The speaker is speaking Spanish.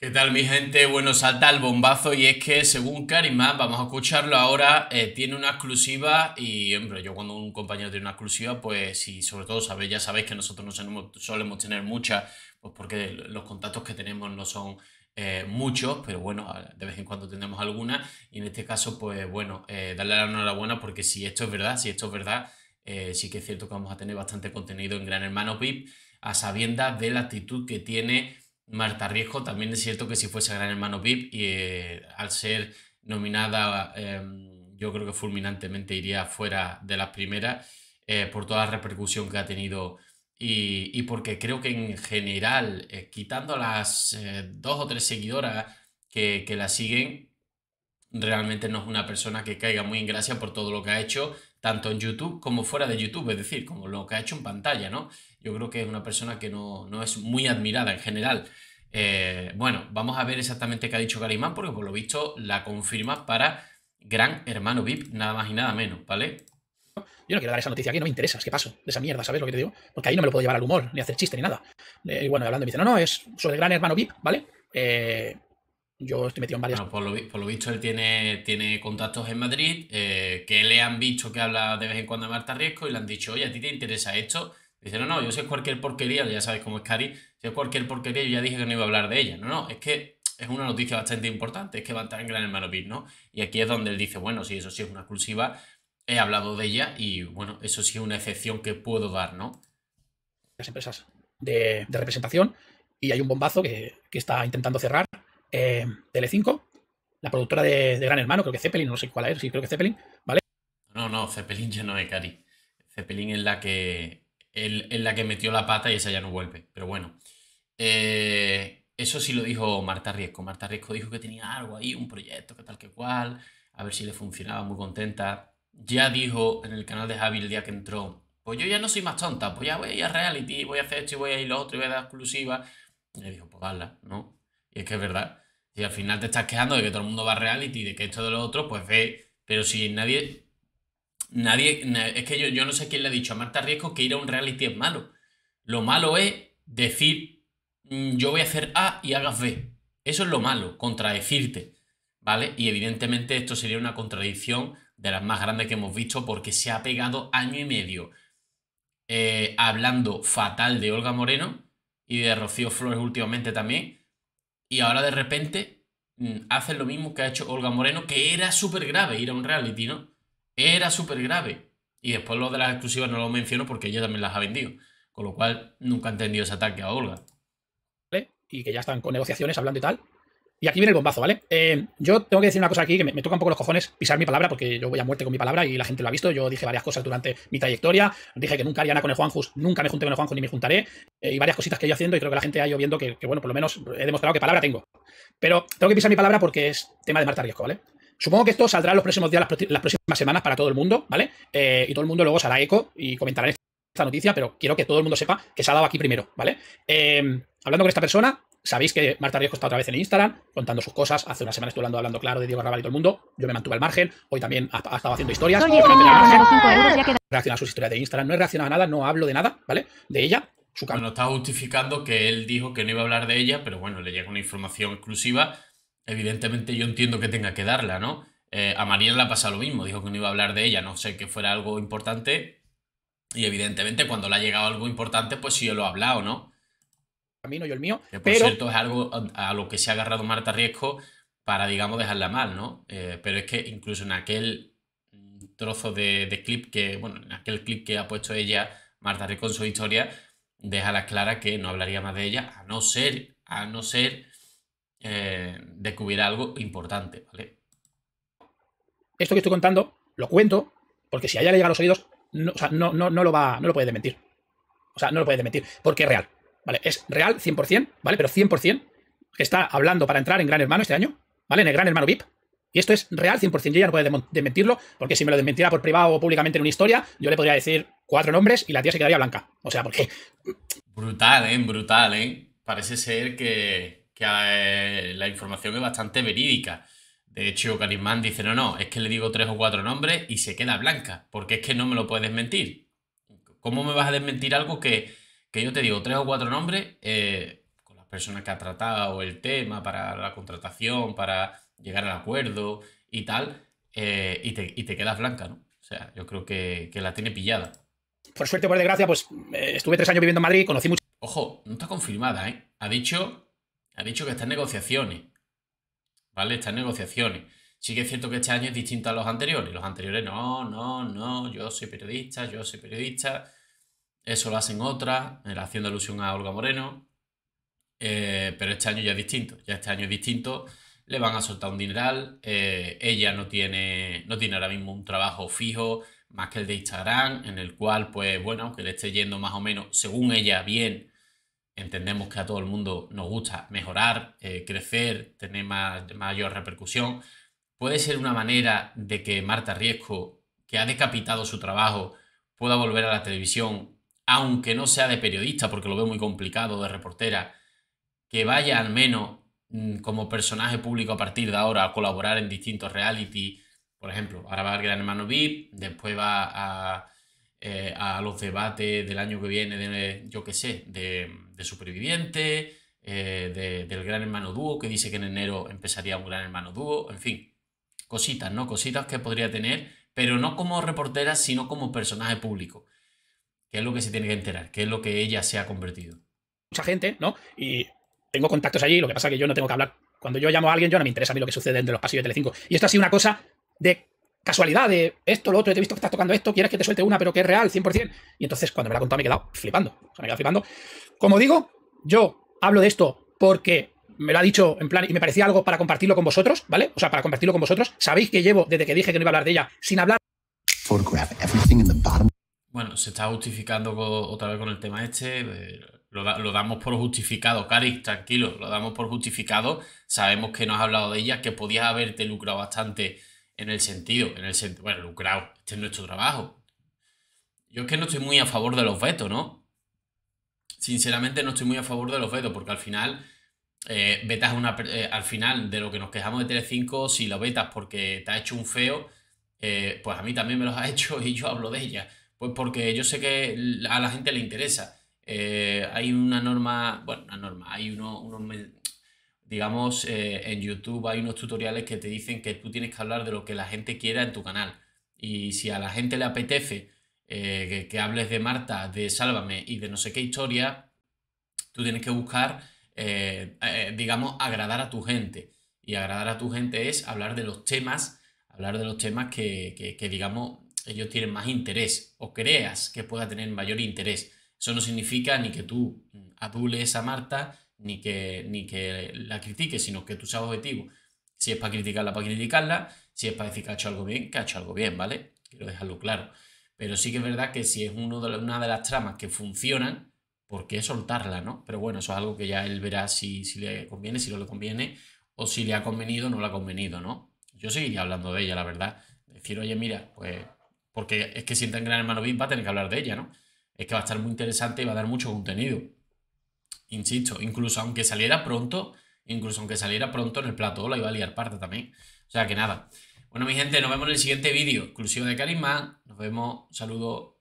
¿Qué tal mi gente? Bueno, salta el bombazo y es que según Karimán, ah, vamos a escucharlo ahora, eh, tiene una exclusiva y, hombre, yo cuando un compañero tiene una exclusiva, pues, y sobre todo sabéis, ya sabéis que nosotros no solemos, tener muchas, pues porque los contactos que tenemos no son eh, muchos, pero bueno, de vez en cuando tenemos alguna y en este caso, pues bueno, eh, darle la enhorabuena porque si esto es verdad, si esto es verdad, sí que es cierto que vamos a tener bastante contenido en Gran Hermano VIP a sabiendas de la actitud que tiene Marta Riesco también es cierto que si fuese Gran Hermano VIP y eh, al ser nominada, em, yo creo que fulminantemente iría fuera de las primeras eh, por toda la repercusión que ha tenido y, porque creo que en general, eh, quitando las dos o tres seguidoras que, que la siguen, realmente no es una persona que caiga muy en gracia por todo lo que ha hecho tanto en YouTube como fuera de YouTube, es decir, como lo que ha hecho en pantalla, ¿no? Yo creo que es una persona que no, es muy admirada en general. Eh, bueno, vamos a ver exactamente qué ha dicho Karimán, porque por lo visto la confirma para Gran Hermano VIP, nada más y nada menos, ¿vale? Yo no quiero dar esa noticia aquí, no me interesa, es que paso de esa mierda, ¿sabes lo que te digo? Porque ahí no me lo puedo llevar al humor, ni hacer chiste, ni nada. Eh, y bueno, hablando me dice, no, no, es sobre Gran Hermano VIP, ¿vale? Eh, yo estoy metido en varias. Bueno, por, lo, visto, él tiene, tiene contactos en Madrid eh, que le han visto que habla de vez en cuando a Marta Riesco y le han dicho, oye, ¿a ti te interesa esto? Dice, no, no, yo sé cualquier porquería, ya sabes cómo es Cari, sé cualquier porquería, yo ya dije que no iba a hablar de ella. No, no, es que es una noticia bastante importante, es que va a estar en Gran Hermano ¿no? Y aquí es donde él dice, bueno, sí, eso sí es una exclusiva, he hablado de ella y bueno, eso sí es una excepción que puedo dar, ¿no? Las empresas de, representación y hay un bombazo que está intentando cerrar eh, tele 5 la productora de, Gran Hermano, creo que Zeppelin, no sé cuál es, sí, creo que Zeppelin, ¿vale? No, no, Zeppelin ya no es Cari. Zeppelin es la que en la que metió la pata y esa ya no vuelve. Pero bueno, eh, eso sí lo dijo Marta Riesco. Marta Riesco dijo que tenía algo ahí, un proyecto, que tal que cual, a ver si le funcionaba, muy contenta. Ya dijo en el canal de Javi el día que entró, pues yo ya no soy más tonta, pues ya voy a ir a reality, voy a hacer esto y voy a ir lo otro y voy a dar exclusiva. Y le dijo, pues ¿no? Y es que es verdad. Si al final te estás quejando de que todo el mundo va a reality, y de que esto de lo otro, pues ve. Pero si nadie. Nadie. Es que yo, yo no sé quién le ha dicho a Marta Riesco que ir a un reality es malo. Lo malo es decir mm, yo voy a hacer A y hagas B. Eso es lo malo, contradecirte. ¿Vale? Y evidentemente esto sería una contradicción de las más grandes que hemos visto porque se ha pegado año y medio eh, hablando fatal de Olga Moreno y de Rocío Flores últimamente también y ahora de repente mm, hacen lo mismo que ha hecho Olga Moreno, que era súper grave ir a un reality, ¿no? Era súper grave. Y después lo de las exclusivas no lo menciono porque ella también las ha vendido. Con lo cual, nunca ha entendido ese ataque a Olga. Y que ya están con negociaciones hablando y tal. Y aquí viene el bombazo, ¿vale? Eh, yo tengo que decir una cosa aquí que me, toca un poco los cojones pisar mi palabra, porque yo voy a muerte con mi palabra y la gente lo ha visto. Yo dije varias cosas durante mi trayectoria. Dije que nunca haría nada con el Juanjus, nunca me junté con el Juanjus ni me juntaré. Eh, y varias cositas que yo haciendo y creo que la gente ha ido viendo que, bueno, por lo menos he demostrado que palabra tengo. Pero tengo que pisar mi palabra porque es tema de Marta riesgo ¿vale? Supongo que esto saldrá los próximos días, las, próximas semanas para todo el mundo, ¿vale? Eh, y todo el mundo luego se hará eco y comentará esta noticia, pero quiero que todo el mundo sepa que se ha dado aquí primero, ¿vale? hablando con esta persona, Sabéis que Marta Riesco está otra vez en Instagram contando sus cosas. Hace una semana estuve hablando, claro de Diego Arrabal y todo el mundo. Yo me mantuve al margen. Hoy también ha, estado haciendo historias. Oye, a sus historias de Instagram. No he reaccionado a nada, no hablo de nada, ¿vale? De ella. Su bueno, está justificando que él dijo que no iba a hablar de ella, pero bueno, le llega una información exclusiva. Evidentemente yo entiendo que tenga que darla, ¿no? Eh, a María le ha pasado lo mismo, dijo que no iba a hablar de ella, no sé que fuera algo importante. Y evidentemente cuando le ha llegado algo importante, pues sí lo ha hablado, ¿no? camino, yo el mío. por cierto es algo a, lo que se ha agarrado Marta Riesco para, digamos, dejarla mal, ¿no? Eh, pero es que incluso en aquel trozo de, clip que, bueno, en aquel clip que ha puesto ella, Marta Riesco en su historia, deja la clara que no hablaría más de ella, a no ser, a no ser eh, algo importante, ¿vale? Esto que estoy contando, lo cuento, porque si a ella le llegan los oídos, no, o sea, no, no, no, lo va, no lo puede dementir. O sea, no lo puede dementir, porque es real. ¿vale? Es real 100%, ¿vale? Pero 100% está hablando para entrar en Gran Hermano este año, ¿vale? En el Gran Hermano VIP. Y esto es real 100%. Yo ya no puedo desmentirlo, porque si me lo desmentiera por privado o públicamente en una historia, yo le podría decir cuatro nombres y la tía se quedaría blanca. O sea, porque... Brutal, ¿eh? Brutal, ¿eh? Parece ser que, eh, la información es bastante verídica. De hecho, Carismán dice, no, no, es que le digo tres o cuatro nombres y se queda blanca, porque es que no me lo puedes mentir. ¿Cómo me vas a desmentir algo que que yo te digo tres o cuatro nombres, eh, con las personas que ha tratado el tema para la contratación, para llegar al acuerdo y tal, eh, y, te, quedas blanca, ¿no? O sea, yo creo que, la tiene pillada. Por suerte, por desgracia, pues eh, estuve tres años viviendo en Madrid, conocí mucho. Ojo, no está confirmada, ¿eh? Ha dicho, ha dicho que está en negociaciones. ¿Vale? Está en negociaciones. Sí que es cierto que este año es distinto a los anteriores. Los anteriores, no, no, no, yo soy periodista, yo soy periodista. Eso lo hacen otras, eh, haciendo alusión a Olga Moreno. Eh, pero este año ya es distinto. Ya este año es distinto. Le van a soltar un dineral. Eh, ella no tiene, no tiene ahora mismo un trabajo fijo, más que el de Instagram, en el cual, pues bueno, aunque le esté yendo más o menos, según ella, bien, entendemos que a todo el mundo nos gusta mejorar, crecer, tener mayor repercusión. Puede ser una manera de que Marta Riesco, que ha decapitado su trabajo, pueda volver a la televisión aunque no sea de periodista, porque lo veo muy complicado, de reportera, que vaya al menos mm, como personaje público a partir de ahora a colaborar en distintos reality. Por ejemplo, ahora va al Gran Hermano VIP, después va eh, a, los debates del año que viene, de, yo qué sé, de, Superviviente, eh, del Gran Hermano Dúo, que dice que en enero empezaría un Gran Hermano Dúo, en fin, cositas, ¿no? Cositas que podría tener, pero no como reportera, sino como personaje público. ¿Qué es lo que se tiene que enterar? ¿Qué es lo que ella se ha convertido? Mucha gente, ¿no? Y tengo contactos allí, lo que pasa es que yo no tengo que hablar. Cuando yo llamo a alguien, yo no me interesa a mí lo que sucede dentro de los pasillos de Telecinco. Y esto ha sido una cosa de casualidad, de esto, lo otro, te he visto que estás tocando esto, quieres que te suelte una, pero que es real, 100%. Y entonces, cuando me la contó, me he quedado flipando. me he quedado flipando. Como digo, yo hablo de esto porque me lo ha dicho en plan y me parecía algo para compartirlo con vosotros, ¿vale? O sea, para compartirlo con vosotros. Sabéis que llevo desde que dije que no iba a hablar de ella sin hablar. Bueno, se está justificando otra vez con el tema este. lo, damos por justificado, Cari tranquilo, lo damos por justificado. Sabemos que no has hablado de ella, que podías haberte lucrado bastante en el sentido, en el bueno, lucrado, este es nuestro trabajo. Yo es que no estoy muy a favor de los vetos, ¿no? Sinceramente no estoy muy a favor de los vetos, porque al final eh, vetas una, eh, al final de lo que nos quejamos de Telecinco, si lo vetas porque te ha hecho un feo, eh, pues a mí también me los ha hecho y yo hablo de ella. Pues porque yo sé que a la gente le interesa. Eh, hay una norma, bueno, una norma, hay unos, digamos, eh, en YouTube hay unos tutoriales que te dicen que tú tienes que hablar de lo que la gente quiera en tu canal. Y si a la gente le apetece eh, que, hables de Marta, de Sálvame y de no sé qué historia, tú tienes que buscar, digamos, agradar a tu gente. Y agradar a tu gente es hablar de los temas, hablar de los temas que digamos, ellos tienen más interés o creas que pueda tener mayor interés. Eso no significa ni que tú mm, adules a Marta ni que, ni que la critiques, sino que tú seas objetivo. Si es para criticarla, para criticarla. Si es para decir que ha hecho algo bien, que ha hecho algo bien, ¿vale? Quiero dejarlo claro. Pero sí que es verdad que si es uno de, una de las tramas que funcionan, ¿por qué soltarla, no? Pero bueno, eso es algo que ya él verá si, si le conviene, si no le conviene, o si le ha convenido no le ha convenido, ¿no? Yo seguiría hablando de ella, la verdad. Decir, oye, mira, pues porque es que si en Gran Hermano VIP va a tener que hablar de ella, ¿no? Es que va a estar muy interesante y va a dar mucho contenido. Insisto, incluso aunque saliera pronto, incluso aunque saliera pronto en el plató, la iba a liar parte también. O sea que nada. Bueno, mi gente, nos vemos en el siguiente vídeo. Exclusivo de Carisma. Nos vemos. Saludos.